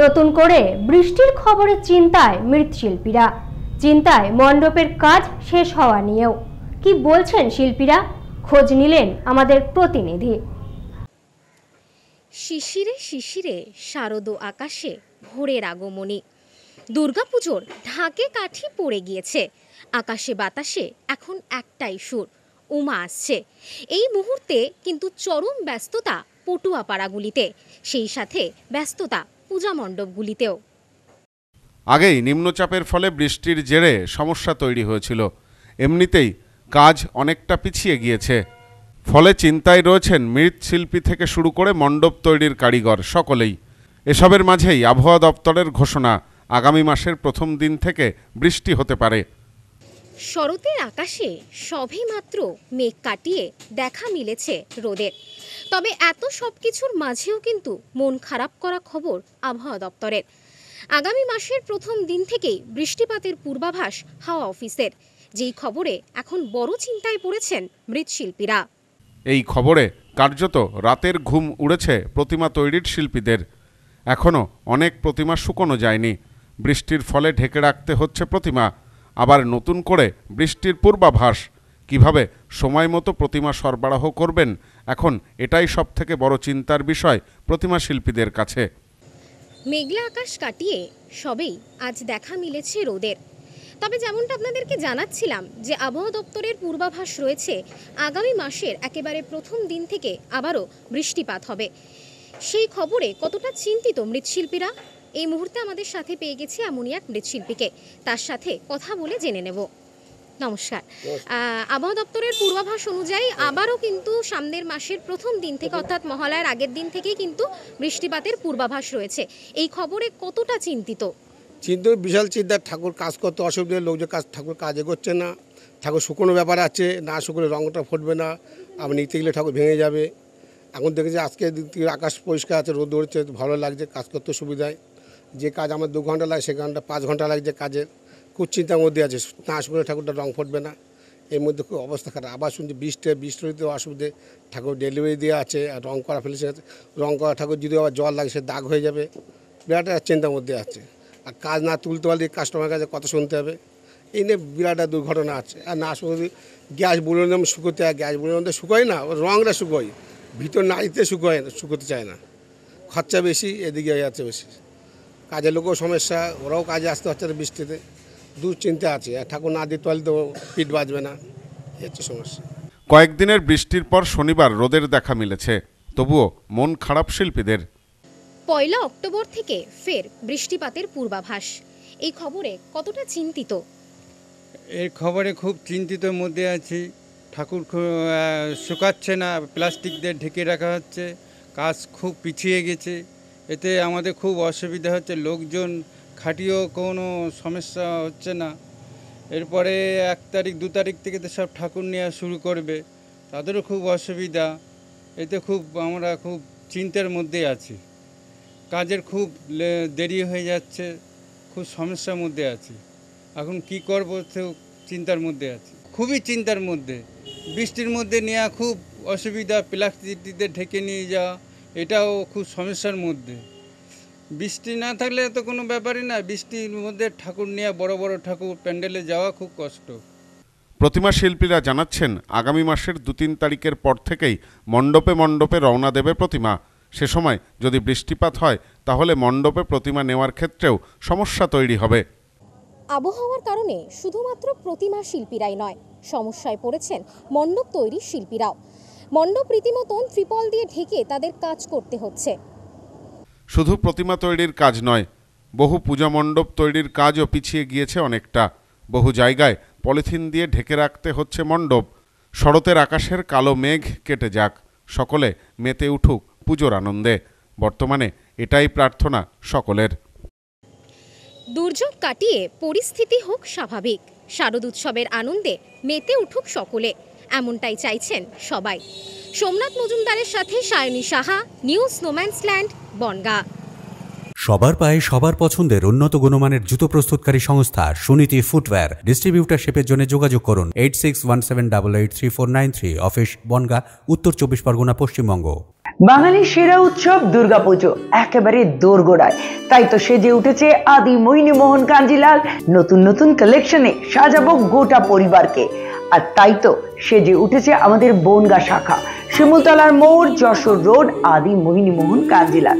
নতুন করে বৃষ্টির খবরে চিন্তায় মৃৎশিল্পীরা চিন্তায় মণ্ডপের কাজ শেষ হওয়া নিয়েও কি বলছেন শিল্পীরা খোঁজ নিলেন আমাদের প্রতিনিধি শিশিরে শিশিরে শারদ আকাশে ভোরের আগমনী দুর্গাপুজোর ঢাকে কাঠি পড়ে গিয়েছে আকাশে বাতাসে এখন একটাই সুর উমা আসছে এই মুহূর্তে কিন্তু চরম ব্যস্ততা পটুয়াপাড়াগুলিতে সেই সাথে ব্যস্ততা পূজা মণ্ডপগুলিতেও আগেই নিম্নচাপের ফলে বৃষ্টির জেরে সমস্যা তৈরি হয়েছিল এমনিতেই কাজ অনেকটা পিছিয়ে গিয়েছে ফলে চিন্তায় রয়েছেন মৃৎশিল্পী থেকে শুরু করে মণ্ডপ তৈরির কারিগর সকলেই এসবের মাঝেই আবহাওয়া দপ্তরের ঘোষণা আগামী মাসের প্রথম দিন থেকে বৃষ্টি হতে পারে শরতের আকাশে সবে মাত্র মেঘ কাটিয়ে দেখা মিলেছে রোদের তবে এত সব কিছুর মাঝেও কিন্তু মন খারাপ করা খবর আবহাওয়া দপ্তরের আগামী মাসের প্রথম দিন থেকেই বৃষ্টিপাতের পূর্বাভাস হাওয়া অফিসের যেই খবরে এখন বড় চিন্তায় পড়েছেন মৃৎশিল্পীরা এই খবরে কার্যত রাতের ঘুম উড়েছে প্রতিমা তৈরির শিল্পীদের এখনও অনেক প্রতিমা শুকনো যায়নি বৃষ্টির ফলে ঢেকে রাখতে হচ্ছে প্রতিমা আবার নতুন করে বৃষ্টির পূর্বাভাস কিভাবে সময় মতো প্রতিমা সরবরাহ করবেন এখন এটাই সব থেকে বড় চিন্তার বিষয় প্রতিমা শিল্পীদের কাছে মেঘলা আকাশ কাটিয়ে সবেই আজ দেখা মিলেছে রোদের তবে যেমনটা আপনাদেরকে জানাচ্ছিলাম যে আবহাওয়া দপ্তরের পূর্বাভাস রয়েছে আগামী মাসের একেবারে প্রথম দিন থেকে আবারও বৃষ্টিপাত হবে সেই খবরে কতটা চিন্তিত মৃৎশিল্পীরা এই মুহূর্তে আমাদের সাথে পেয়ে গেছি এমনই এক মৃৎশিল্পীকে তার সাথে কথা বলে জেনে নেব নমস্কার আবহাওয়া দপ্তরের পূর্বাভাস অনুযায়ী হ্যাঁ। আবারও কিন্তু সামনের মাসের প্রথম দিন থেকে অর্থাৎ মহালয়ার আগের দিন থেকেই কিন্তু বৃষ্টিপাতের পূর্বাভাস রয়েছে এই খবরে কতটা চিন্তিত চিন্তিত বিশাল চিন্তা ঠাকুর কাজ করতে অসুবিধা লোকজন কাজ ঠাকুর কাজে করছে না ঠাকুর শুকনো ব্যাপার আছে না শুকনো রঙটা ফুটবে না আপনি নিতে গেলে ঠাকুর ভেঙে যাবে এখন দেখেছি আজকে আকাশ পরিষ্কার আছে রোদ উঠছে ভালো লাগছে কাজ করতে সুবিধায় যে কাজ আমার দু ঘন্টা লাগে সে ঘন্টা পাঁচ ঘন্টা লাগে যে কাজে খুব চিন্তার মধ্যে আছে না করে ঠাকুরটা রং ফুটবে না এর মধ্যে খুব অবস্থা খারাপ আবার শুনছি বৃষ্টি বৃষ্টিতে অসুবিধে ঠাকুর ডেলিভারি দেওয়া আছে আর রং করা ফেলেছে রং করা ঠাকুর যদি আবার জল লাগে সে দাগ হয়ে যাবে বিরাট চিন্তার মধ্যে আছে আর কাজ না তুলতে পারলে কাস্টমার কাছে কথা শুনতে হবে এই নিয়ে বিরাট দুর্ঘটনা আছে আর না শুকোতে গ্যাস বলে নাম শুকোতে হয় গ্যাস বলে মধ্যে শুকোয় না রংটা শুকোয় ভিতর নাড়িতে শুকোয় না শুকোতে চায় না খরচা বেশি এদিকে যাচ্ছে বেশি কাজের লোকও সমস্যা ওরাও কাজে আসতে হচ্ছে না বৃষ্টিতে দুশ্চিন্তা আছে আর ঠাকুর না দিতে পারলে তো পিঠ বাজবে না হচ্ছে সমস্যা কয়েকদিনের বৃষ্টির পর শনিবার রোদের দেখা মিলেছে তবুও মন খারাপ শিল্পীদের পয়লা অক্টোবর থেকে ফের বৃষ্টিপাতের পূর্বাভাস এই খবরে কতটা চিন্তিত এই খবরে খুব চিন্তিত মধ্যে আছি ঠাকুর শুকাচ্ছে না প্লাস্টিক দিয়ে ঢেকে রাখা হচ্ছে কাজ খুব পিছিয়ে গেছে এতে আমাদের খুব অসুবিধা হচ্ছে লোকজন খাটিয়েও কোনো সমস্যা হচ্ছে না এরপরে এক তারিখ দু তারিখ থেকে তো সব ঠাকুর নেওয়া শুরু করবে তাদেরও খুব অসুবিধা এতে খুব আমরা খুব চিন্তার মধ্যে আছি কাজের খুব দেরি হয়ে যাচ্ছে খুব সমস্যার মধ্যে আছি এখন কি করব সেও চিন্তার মধ্যে আছি খুবই চিন্তার মধ্যে বৃষ্টির মধ্যে নেওয়া খুব অসুবিধা প্লাস্টিকটিতে ঢেকে নিয়ে যাওয়া এটাও খুব সমস্যার মধ্যে বৃষ্টি না থাকলে তো কোনো ব্যাপারই না বৃষ্টির মধ্যে ঠাকুর নিয়ে বড় বড় ঠাকুর প্যান্ডেলে যাওয়া খুব কষ্ট প্রতিমা শিল্পীরা জানাচ্ছেন আগামী মাসের দু তিন তারিখের পর থেকেই মণ্ডপে মণ্ডপে রওনা দেবে প্রতিমা সে সময় যদি বৃষ্টিপাত হয় তাহলে মণ্ডপে প্রতিমা নেওয়ার ক্ষেত্রেও সমস্যা তৈরি হবে আবহাওয়ার কারণে শুধুমাত্র প্রতিমা শিল্পীরাই নয় সমস্যায় পড়েছেন মণ্ডপ তৈরি শিল্পীরাও মণ্ডপ রীতিমতন ত্রিপল দিয়ে ঢেকে তাদের কাজ করতে হচ্ছে শুধু প্রতিমা তৈরির কাজ নয় বহু পূজা মণ্ডপ তৈরির কাজও পিছিয়ে গিয়েছে অনেকটা বহু জায়গায় পলিথিন দিয়ে ঢেকে রাখতে হচ্ছে মণ্ডপ শরতের আকাশের কালো মেঘ কেটে যাক সকলে মেতে উঠুক পুজোর আনন্দে বর্তমানে এটাই প্রার্থনা সকলের দুর্যোগ কাটিয়ে পরিস্থিতি হোক স্বাভাবিক শারদ উৎসবের আনন্দে মেতে উঠুক সকলে এমনটাই চাইছেন সবাই সোমনাথ মজুমদারের সাথে সায়নী সাহা নিউজ নোম্যান্সল্যান্ড বনগা সবার পায়ে সবার পছন্দের উন্নত গুণমানের জুতো প্রস্তুতকারী সংস্থা সুনীতি ফুটওয়্যার ডিস্ট্রিবিউটারশিপের জন্য যোগাযোগ করুন eight six one seven double eight three four nine three office Bongaon উত্তর চব্বিশ পরগনা পশ্চিমবঙ্গ বাঙালির সেরা উৎসব দুর্গাপুজো একেবারে দোরগোড়ায় তাই তো সেজে উঠেছে আদি মোহিনী মোহন কাঞ্জিলাল নতুন নতুন কালেকশনে সাজাবো গোটা পরিবারকে আর তাই তো সে যে উঠেছে আমাদের বনগা শাখা শিমুলতলার মোড় যশোর রোড আদি মোহিনী মোহন কাঞ্জিলা